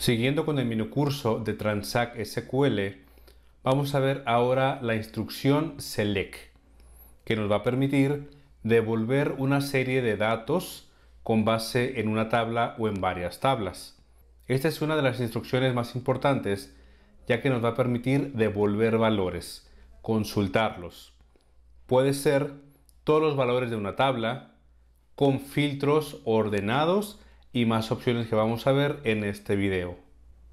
Siguiendo con el minicurso de Transact SQL, vamos a ver ahora la instrucción select, que nos va a permitir devolver una serie de datos con base en una tabla o en varias tablas. Esta es una de las instrucciones más importantes, ya que nos va a permitir devolver valores, consultarlos. Puede ser todos los valores de una tabla, con filtros ordenados y más opciones que vamos a ver en este video.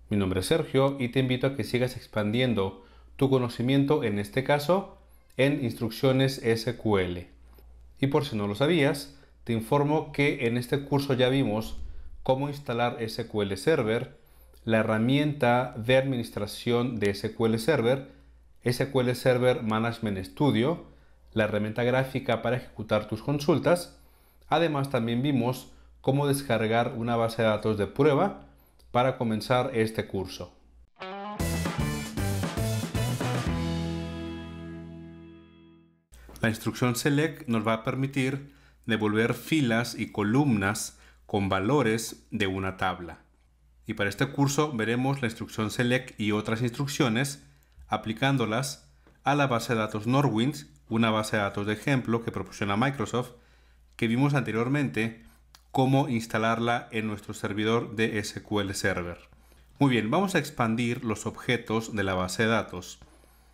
Mi nombre es Sergio y te invito a que sigas expandiendo tu conocimiento, en este caso, en instrucciones SQL. Y por si no lo sabías, te informo que en este curso ya vimos cómo instalar SQL Server, la herramienta de administración de SQL Server, SQL Server Management Studio, la herramienta gráfica para ejecutar tus consultas. Además, también vimos cómo descargar una base de datos de prueba para comenzar este curso. La instrucción select nos va a permitir devolver filas y columnas con valores de una tabla. Y para este curso veremos la instrucción select y otras instrucciones aplicándolas a la base de datos Norwinds, una base de datos de ejemplo que proporciona Microsoft, que vimos anteriormente cómo instalarla en nuestro servidor de SQL Server. Muy bien, vamos a expandir los objetos de la base de datos.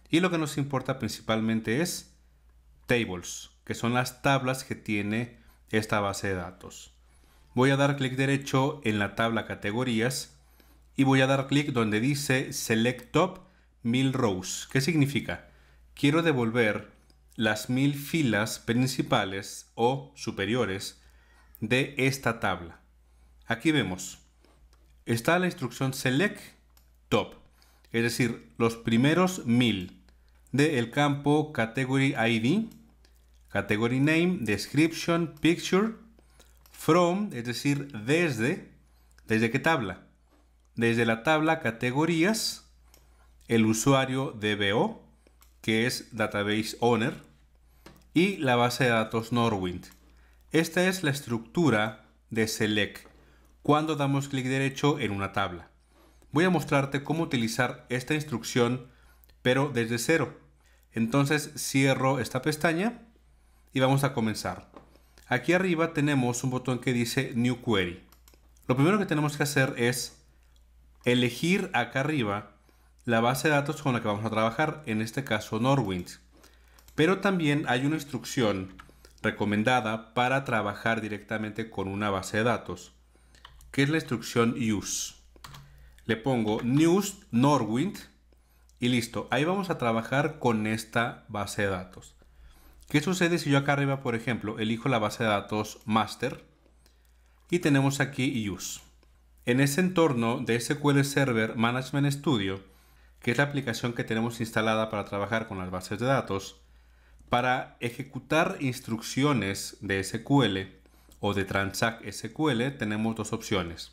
Y lo que nos importa principalmente es tables, que son las tablas que tiene esta base de datos. Voy a dar clic derecho en la tabla categorías y voy a dar clic donde dice Select Top 1000 Rows. ¿Qué significa? Quiero devolver las 1000 filas principales o superiores de esta tabla. Aquí vemos, está la instrucción select top, es decir, los primeros 1000 del campo category ID, category name, description, picture, from, es decir, desde, ¿desde qué tabla? Desde la tabla categorías, el usuario DBO, que es Database Owner, y la base de datos Norwind, esta es la estructura de Select cuando damos clic derecho en una tabla. Voy a mostrarte cómo utilizar esta instrucción pero desde cero. Entonces cierro esta pestaña y vamos a comenzar. Aquí arriba tenemos un botón que dice New Query. Lo primero que tenemos que hacer es elegir acá arriba la base de datos con la que vamos a trabajar, en este caso Norwind. Pero también hay una instrucción recomendada para trabajar directamente con una base de datos, que es la instrucción use. Le pongo news norwind y listo. Ahí vamos a trabajar con esta base de datos. ¿Qué sucede si yo acá arriba, por ejemplo, elijo la base de datos master y tenemos aquí use? En ese entorno de SQL Server Management Studio, que es la aplicación que tenemos instalada para trabajar con las bases de datos, para ejecutar instrucciones de SQL o de Transact SQL tenemos dos opciones.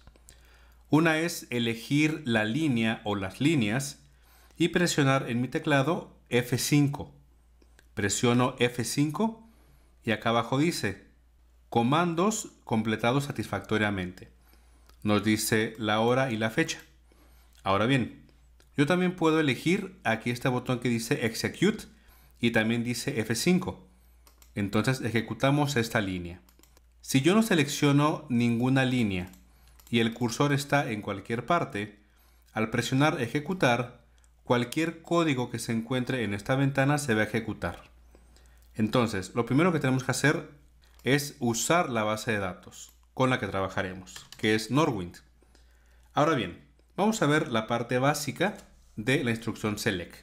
Una es elegir la línea o las líneas y presionar en mi teclado F5. Presiono F5 y acá abajo dice comandos completados satisfactoriamente. Nos dice la hora y la fecha. Ahora bien, yo también puedo elegir aquí este botón que dice Execute y también dice F5. Entonces ejecutamos esta línea. Si yo no selecciono ninguna línea y el cursor está en cualquier parte, al presionar ejecutar, cualquier código que se encuentre en esta ventana se va a ejecutar. Entonces, lo primero que tenemos que hacer es usar la base de datos con la que trabajaremos, que es Norwind. Ahora bien, vamos a ver la parte básica de la instrucción select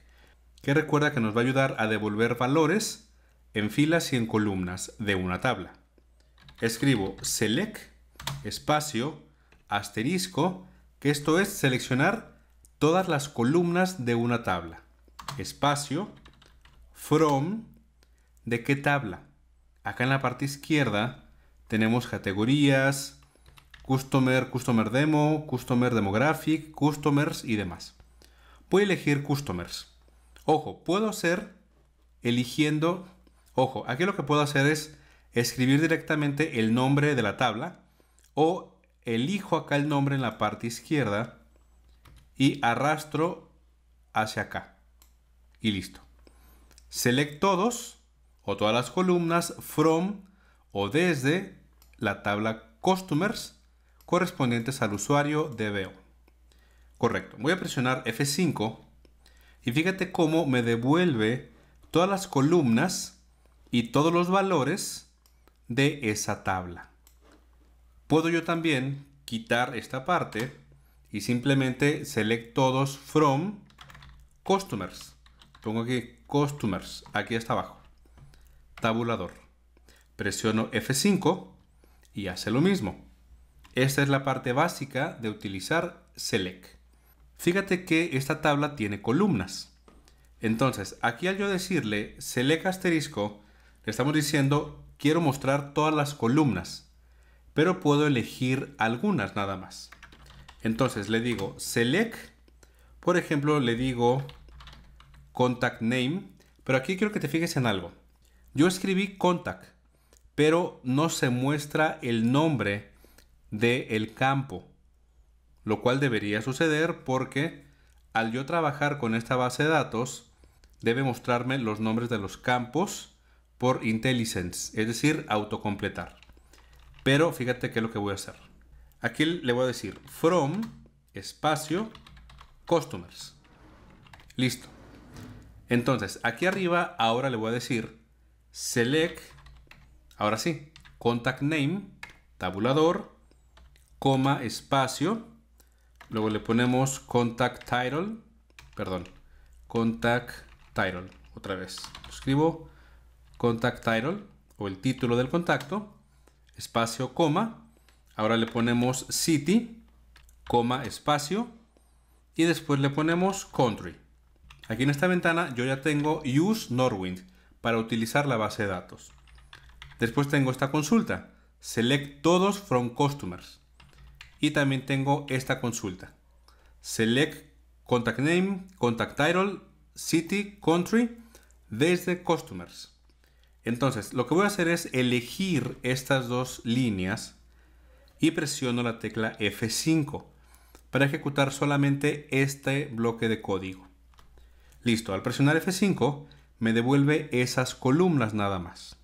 que recuerda que nos va a ayudar a devolver valores en filas y en columnas de una tabla. Escribo select espacio asterisco, que esto es seleccionar todas las columnas de una tabla. Espacio from de qué tabla. Acá en la parte izquierda tenemos categorías, customer, customer demo, customer demographic, customers y demás. Voy a elegir customers. Ojo, puedo hacer eligiendo, ojo, aquí lo que puedo hacer es escribir directamente el nombre de la tabla o elijo acá el nombre en la parte izquierda y arrastro hacia acá y listo. Select todos o todas las columnas from o desde la tabla customers correspondientes al usuario de veo. Correcto. Voy a presionar F5 y fíjate cómo me devuelve todas las columnas y todos los valores de esa tabla. Puedo yo también quitar esta parte y simplemente select todos from customers. Pongo aquí customers, aquí hasta abajo. Tabulador. Presiono F5 y hace lo mismo. Esta es la parte básica de utilizar select. Fíjate que esta tabla tiene columnas. Entonces, aquí al yo decirle select asterisco, le estamos diciendo quiero mostrar todas las columnas, pero puedo elegir algunas nada más. Entonces le digo select, por ejemplo le digo contact name, pero aquí quiero que te fijes en algo. Yo escribí contact, pero no se muestra el nombre del campo lo cual debería suceder porque al yo trabajar con esta base de datos, debe mostrarme los nombres de los campos por IntelliSense, es decir, autocompletar. Pero fíjate qué es lo que voy a hacer. Aquí le voy a decir from espacio customers. Listo. Entonces, aquí arriba ahora le voy a decir select, ahora sí, contact name, tabulador, coma, espacio, Luego le ponemos contact title, perdón, contact title, otra vez. Escribo contact title o el título del contacto, espacio, coma. Ahora le ponemos city, coma, espacio. Y después le ponemos country. Aquí en esta ventana yo ya tengo use Norwind para utilizar la base de datos. Después tengo esta consulta, select todos from customers. Y también tengo esta consulta. Select Contact Name, Contact Title, City, Country desde Customers. Entonces, lo que voy a hacer es elegir estas dos líneas y presiono la tecla F5 para ejecutar solamente este bloque de código. Listo, al presionar F5 me devuelve esas columnas nada más.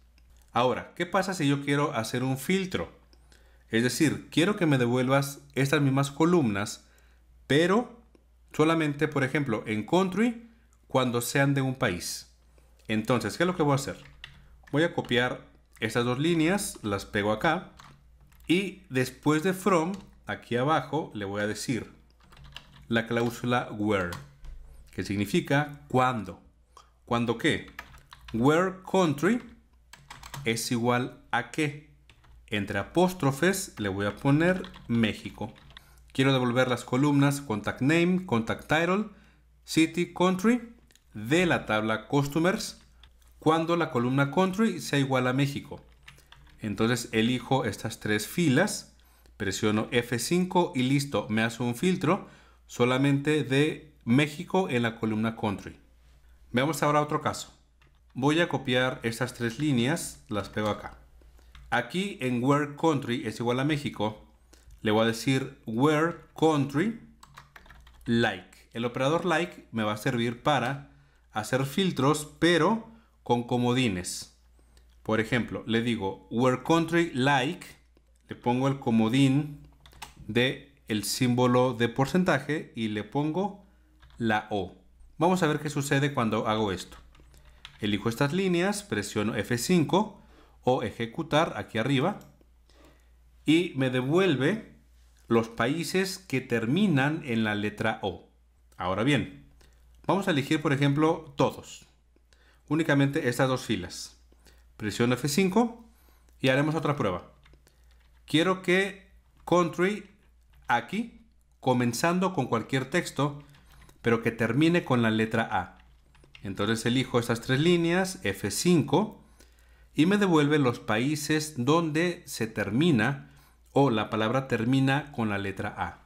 Ahora, ¿qué pasa si yo quiero hacer un filtro? Es decir, quiero que me devuelvas estas mismas columnas, pero solamente, por ejemplo, en country, cuando sean de un país. Entonces, ¿qué es lo que voy a hacer? Voy a copiar estas dos líneas, las pego acá, y después de from, aquí abajo, le voy a decir la cláusula where, que significa cuando. ¿Cuándo qué? Where country es igual a qué. Entre apóstrofes le voy a poner México. Quiero devolver las columnas Contact Name, Contact Title, City, Country de la tabla Customers cuando la columna Country sea igual a México. Entonces elijo estas tres filas, presiono F5 y listo, me hace un filtro solamente de México en la columna Country. Veamos ahora otro caso. Voy a copiar estas tres líneas, las pego acá. Aquí en where country es igual a México. Le voy a decir where country like. El operador like me va a servir para hacer filtros, pero con comodines. Por ejemplo, le digo where country like, le pongo el comodín de el símbolo de porcentaje y le pongo la O. Vamos a ver qué sucede cuando hago esto. Elijo estas líneas, presiono F5 o ejecutar aquí arriba y me devuelve los países que terminan en la letra O. Ahora bien, vamos a elegir por ejemplo todos, únicamente estas dos filas. Presiono F5 y haremos otra prueba. Quiero que country aquí, comenzando con cualquier texto, pero que termine con la letra A. Entonces elijo estas tres líneas, F5, y me devuelve los países donde se termina o la palabra termina con la letra A.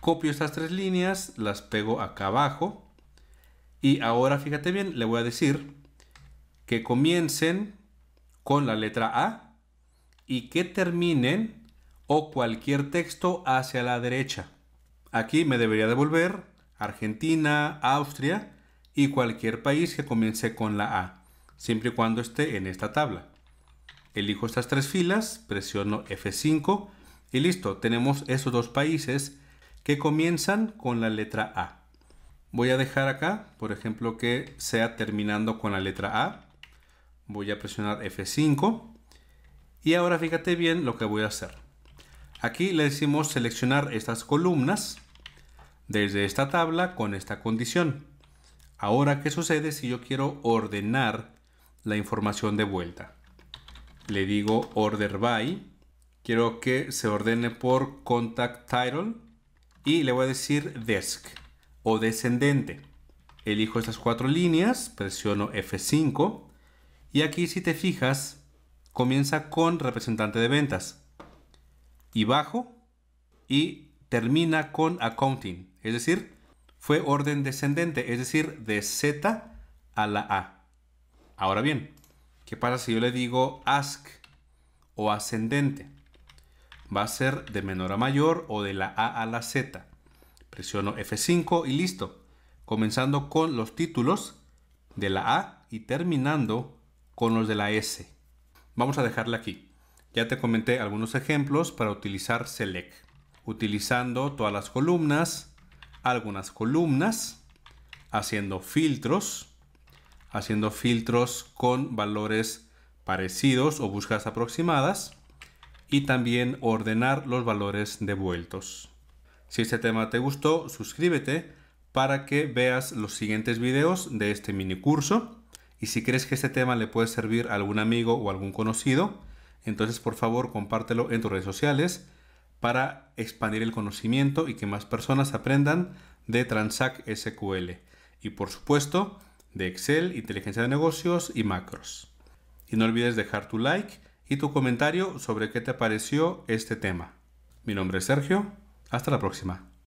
Copio estas tres líneas, las pego acá abajo y ahora fíjate bien, le voy a decir que comiencen con la letra A y que terminen o cualquier texto hacia la derecha. Aquí me debería devolver Argentina, Austria y cualquier país que comience con la A siempre y cuando esté en esta tabla. Elijo estas tres filas, presiono F5 y listo, tenemos esos dos países que comienzan con la letra A. Voy a dejar acá, por ejemplo, que sea terminando con la letra A. Voy a presionar F5 y ahora fíjate bien lo que voy a hacer. Aquí le decimos seleccionar estas columnas desde esta tabla con esta condición. Ahora, ¿qué sucede si yo quiero ordenar la información de vuelta. Le digo order by. Quiero que se ordene por contact title y le voy a decir desk o descendente. Elijo estas cuatro líneas, presiono F5 y aquí si te fijas comienza con representante de ventas y bajo y termina con accounting, es decir, fue orden descendente, es decir, de Z a la A. Ahora bien, ¿qué pasa si yo le digo ask o ascendente? Va a ser de menor a mayor o de la A a la Z. Presiono F5 y listo. Comenzando con los títulos de la A y terminando con los de la S. Vamos a dejarla aquí. Ya te comenté algunos ejemplos para utilizar select. Utilizando todas las columnas, algunas columnas, haciendo filtros, haciendo filtros con valores parecidos o búsquedas aproximadas y también ordenar los valores devueltos. Si este tema te gustó, suscríbete para que veas los siguientes videos de este mini curso y si crees que este tema le puede servir a algún amigo o algún conocido, entonces por favor compártelo en tus redes sociales para expandir el conocimiento y que más personas aprendan de Transact SQL. Y por supuesto, de Excel, inteligencia de negocios y macros. Y no olvides dejar tu like y tu comentario sobre qué te pareció este tema. Mi nombre es Sergio, hasta la próxima.